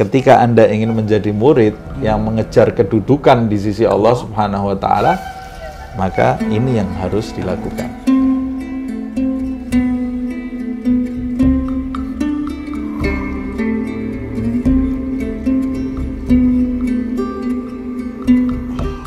ketika Anda ingin menjadi murid yang mengejar kedudukan di sisi Allah Subhanahu wa taala, maka ini yang harus dilakukan.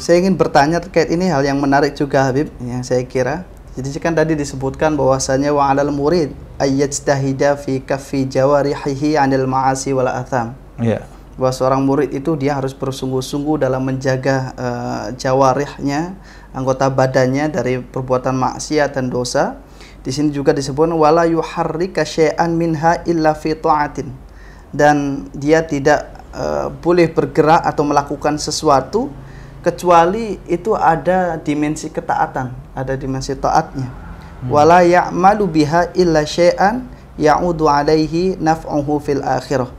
saya ingin bertanya terkait ini hal yang menarik juga Habib yang saya kira. Jadi kan tadi disebutkan bahwasanya wa murid ayyajtahida fi kaffi jawarihihi anil ma'asi wal atham yeah. bahwa seorang murid itu dia harus bersungguh-sungguh dalam menjaga uh, jawarihnya anggota badannya dari perbuatan maksiat dan dosa di sini juga disebut wala yuharrika syai'an minha illa fi ta'atin dan dia tidak uh, boleh bergerak atau melakukan sesuatu kecuali itu ada dimensi ketaatan, ada dimensi taatnya. Hmm. Wala ya'malu biha illa syai'an ya'udu alaihi naf'uhu fil akhirah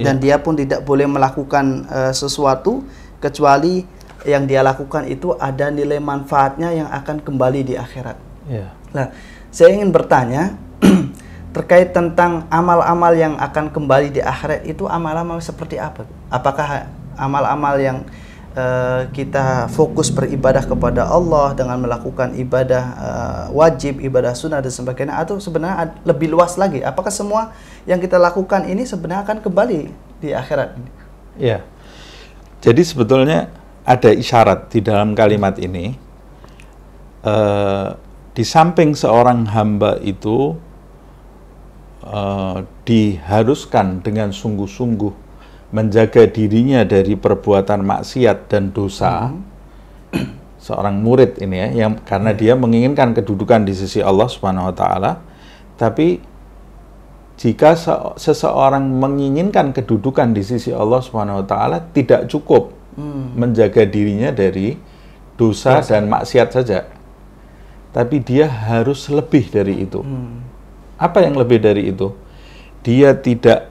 dan iya. dia pun tidak boleh melakukan uh, sesuatu kecuali yang dia lakukan itu ada nilai manfaatnya yang akan kembali di akhirat. Yeah. Nah, saya ingin bertanya terkait tentang amal-amal yang akan kembali di akhirat itu amal-amal seperti apa? Apakah amal-amal yang Eh, kita fokus beribadah kepada Allah dengan melakukan ibadah uh, wajib, ibadah sunnah dan sebagainya atau sebenarnya lebih luas lagi apakah semua yang kita lakukan ini sebenarnya akan kembali di akhirat ini? Ya. Jadi sebetulnya ada isyarat di dalam kalimat ini uh, di samping seorang hamba itu uh, diharuskan dengan sungguh-sungguh menjaga dirinya dari perbuatan maksiat dan dosa hmm. seorang murid ini ya yang karena hmm. dia menginginkan kedudukan di sisi Allah Subhanahu wa taala tapi jika se seseorang menginginkan kedudukan di sisi Allah Subhanahu wa taala tidak cukup hmm. menjaga dirinya dari dosa yes. dan maksiat saja tapi dia harus lebih dari itu. Hmm. Apa yang lebih dari itu? Dia tidak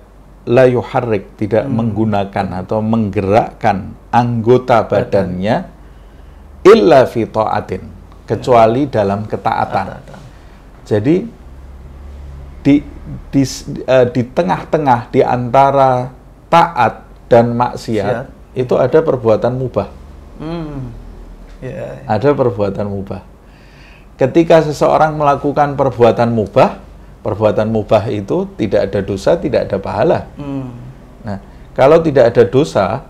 la yuharrik tidak hmm. menggunakan atau menggerakkan anggota badannya illa fi taatin kecuali ya. dalam ketaatan. Jadi di di uh, tengah-tengah di antara taat dan maksiat Siat. itu ada perbuatan mubah. Hmm. Ya, ya. Ada perbuatan mubah. Ketika seseorang melakukan perbuatan mubah, perbuatan mubah itu tidak ada dosa, tidak ada pahala. Hmm. Nah, kalau tidak ada dosa,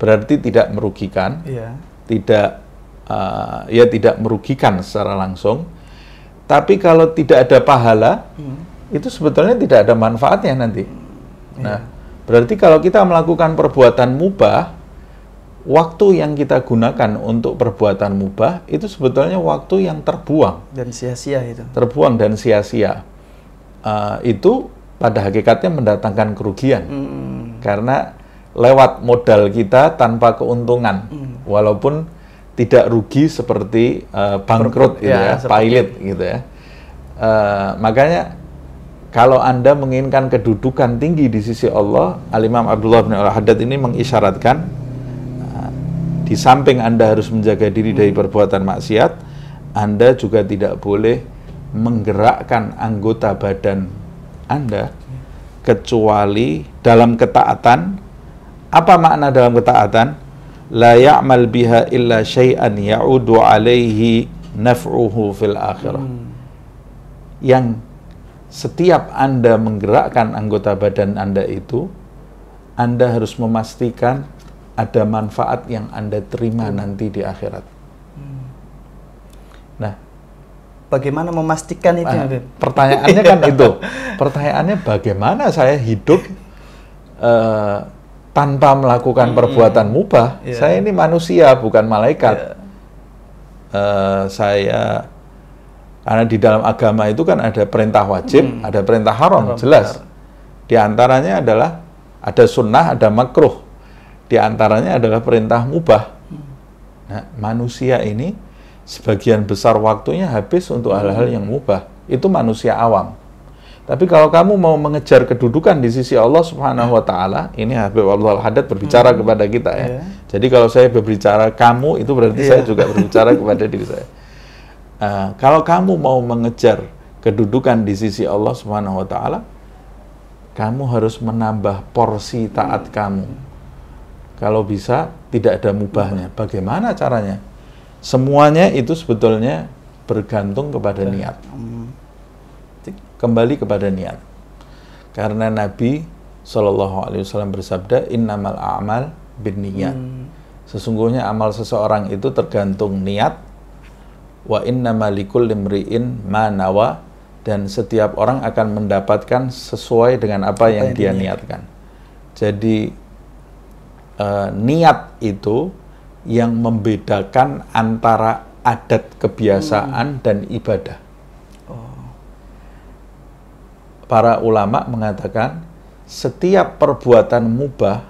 berarti tidak merugikan, yeah. tidak uh, ya tidak merugikan secara langsung. Tapi kalau tidak ada pahala, hmm. itu sebetulnya tidak ada manfaatnya nanti. Hmm. Nah, yeah. berarti kalau kita melakukan perbuatan mubah, waktu yang kita gunakan untuk perbuatan mubah itu sebetulnya waktu yang terbuang dan sia-sia itu. Terbuang dan sia-sia uh, itu pada hakikatnya mendatangkan kerugian hmm. karena lewat modal kita tanpa keuntungan hmm. walaupun tidak rugi seperti uh, bangkrut gitu ya, ya pilot gitu ya uh, makanya kalau anda menginginkan kedudukan tinggi di sisi Allah Al Imam Abdullah bin Al Haddad ini mengisyaratkan di samping anda harus menjaga diri dari mm. perbuatan maksiat anda juga tidak boleh menggerakkan anggota badan Anda kecuali dalam ketaatan. Apa makna dalam ketaatan? La ya'mal biha illa syai'an ya'udu alaihi naf'uhu fil akhirah. Hmm. Yang setiap Anda menggerakkan anggota badan Anda itu, Anda harus memastikan ada manfaat yang Anda terima hmm. nanti di akhirat. Hmm. Nah, bagaimana memastikan itu? Nah, pertanyaannya kan itu. Pertanyaannya bagaimana saya hidup uh, tanpa melakukan hmm, perbuatan hmm. mubah? Yeah. Saya ini manusia bukan malaikat. Yeah. Iya. Uh, saya karena di dalam agama itu kan ada perintah wajib, hmm. ada perintah haram, haram jelas. Benar. Di antaranya adalah ada sunnah, ada makruh. Di antaranya adalah perintah mubah. Hmm. Nah, manusia ini sebagian besar waktunya habis untuk hal-hal yang mubah. Itu manusia awam. Tapi kalau kamu mau mengejar kedudukan di sisi Allah Subhanahu wa taala, ini Habib Abdul Haddad berbicara hmm. kepada kita ya. Yeah. Jadi kalau saya berbicara kamu itu berarti yeah. saya iya. juga berbicara kepada diri saya. Uh, kalau kamu mau mengejar kedudukan di sisi Allah Subhanahu wa taala, kamu harus menambah porsi taat kamu. Kalau bisa tidak ada mubahnya. Bagaimana caranya? Semuanya itu sebetulnya bergantung kepada niat. Hmm. Kembali kepada niat. Karena Nabi Shallallahu Alaihi Wasallam bersabda, Innamal amal bin niat. Hmm. Sesungguhnya amal seseorang itu tergantung niat. Wa innamalikul limriin manawa dan setiap orang akan mendapatkan sesuai dengan apa, yang, dia niatkan. niatkan. Jadi eh, niat itu yang membedakan antara adat kebiasaan hmm. dan ibadah. Para ulama mengatakan setiap perbuatan mubah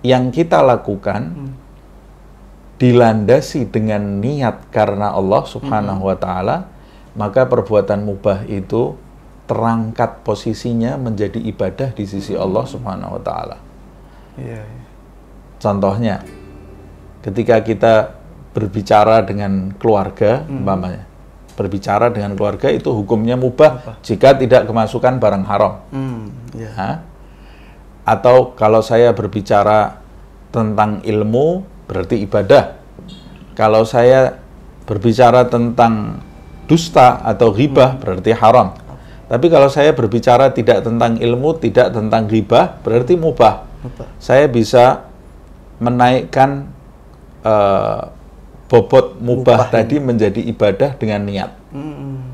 yang kita lakukan hmm. dilandasi dengan niat karena Allah hmm. Subhanahu wa taala, maka perbuatan mubah itu terangkat posisinya menjadi ibadah di sisi hmm. Allah Subhanahu wa taala. yeah. Iya. Contohnya, ketika kita berbicara dengan keluarga, hmm. umpamanya berbicara dengan keluarga itu hukumnya mubah Apa? jika tidak kemasukan barang haram. Hmm, yeah. ha? Atau kalau saya berbicara tentang ilmu berarti ibadah. Kalau saya berbicara tentang dusta atau ghibah hmm. berarti haram. Tapi kalau saya berbicara tidak tentang ilmu, tidak tentang ghibah berarti mubah. mubah. Saya bisa menaikkan uh, bobot mubah, mubah tadi menjadi ibadah dengan niat. Hmm.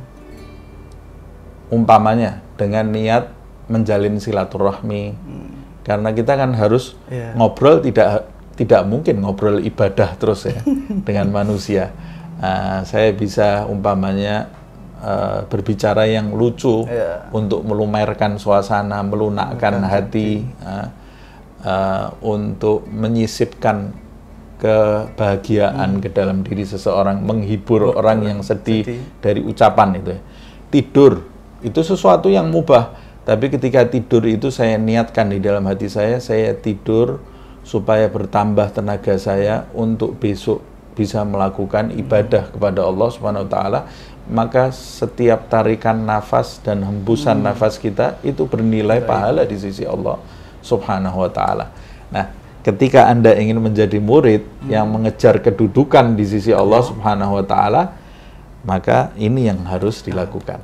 Umpamanya dengan niat menjalin silaturahmi. Hmm. Karena kita kan harus yeah. ngobrol tidak tidak mungkin ngobrol ibadah terus ya dengan manusia. Uh, saya bisa umpamanya uh, berbicara yang lucu yeah. untuk melumerkan suasana, melunakkan Bukan hati, hati. Uh, uh, untuk menyisipkan kebahagiaan hmm. ke dalam diri seseorang, menghibur oh, orang yang sedih, sedih dari ucapan itu. Ya. Tidur itu sesuatu yang mubah, tapi ketika tidur itu saya niatkan di dalam hati saya, saya tidur supaya bertambah tenaga saya untuk besok bisa melakukan hmm. ibadah hmm. kepada Allah Subhanahu wa taala, maka setiap tarikan nafas dan hembusan hmm. nafas kita itu bernilai Baik. pahala di sisi Allah Subhanahu wa taala. Nah, ketika Anda ingin menjadi murid hmm. yang mengejar kedudukan di sisi Allah Subhanahu wa taala, maka ini yang harus ah. dilakukan.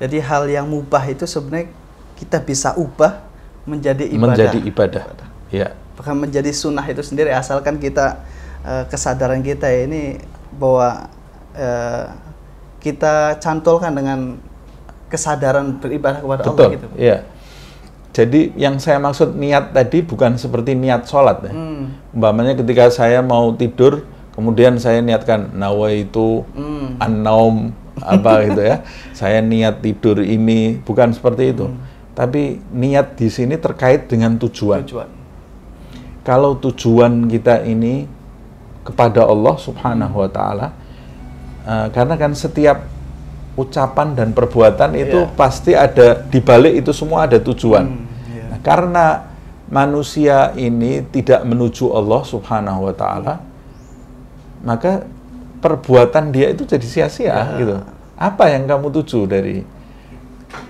Jadi hal yang mubah itu sebenarnya kita bisa ubah menjadi ibadah. Menjadi ibadah. Iya. Bahkan menjadi sunnah itu sendiri asalkan kita eh, kesadaran kita ini bahwa eh, kita cantolkan dengan kesadaran beribadah kepada Betul. Allah gitu. Iya. Jadi yang saya maksud niat tadi bukan seperti niat sholat ya. Hmm. Umpamanya ketika saya mau tidur, kemudian saya niatkan nawa itu hmm. apa gitu ya. Saya niat tidur ini bukan seperti itu. Hmm. Tapi niat di sini terkait dengan tujuan. tujuan. Kalau tujuan kita ini kepada Allah Subhanahu wa taala uh, karena kan setiap ucapan dan perbuatan itu iya. pasti ada di balik itu semua ada tujuan. Mm, yeah. nah, karena manusia ini tidak menuju Allah Subhanahu wa taala, maka perbuatan dia itu jadi sia-sia yeah. gitu. Apa yang kamu tuju dari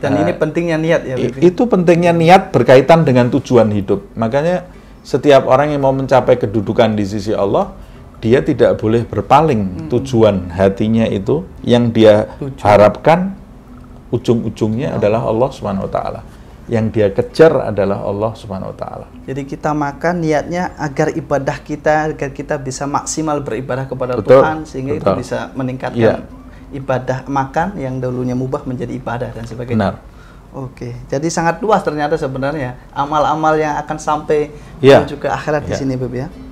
dan nah, ini eh, pentingnya niat ya. Bibi. Itu pentingnya niat berkaitan dengan tujuan hidup. Makanya setiap orang yang mau mencapai kedudukan di sisi Allah dia tidak boleh berpaling hmm. tujuan hatinya itu yang dia Tujuh. harapkan ujung-ujungnya oh. adalah Allah Subhanahu wa taala. Yang dia kejar adalah Allah Subhanahu wa taala. Jadi kita makan niatnya agar ibadah kita agar kita bisa maksimal beribadah kepada betul, Tuhan sehingga betul. itu bisa meningkatkan ya. ibadah makan yang dulunya mubah menjadi ibadah dan sebagainya. Benar. Oke, jadi sangat luas ternyata sebenarnya amal-amal yang akan sampai ya. menuju ke akhirat ya. di iya. sini, Beb ya.